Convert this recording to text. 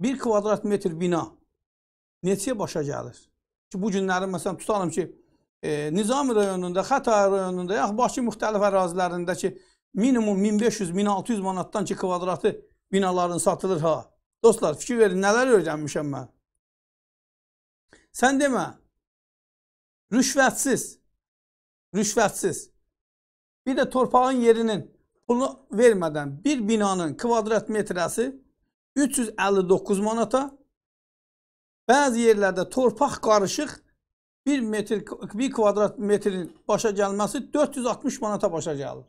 bir kvadrat metr bina başa başacağıdır. Ki bu günləri məsələn tutalım ki, e, Nizami rayonunda, Xətai rayonunda, yaxud Bakı müxtəlif ərazilərindəki minimum 1500-1600 manatdan ki kvadratı binaların satılır ha. Dostlar fikir verin neler öyrənmişəm mən. Sən demə rüşvətsiz rüşvətsiz bir də torpağın yerinin pulunu vermədən bir binanın kvadrat metrəsi 359 manata, bəzi yerlərdə torpaq qarışıq 1 metr 1 kvadrat metrin başa gəlməsi 460 manata başa gəlir.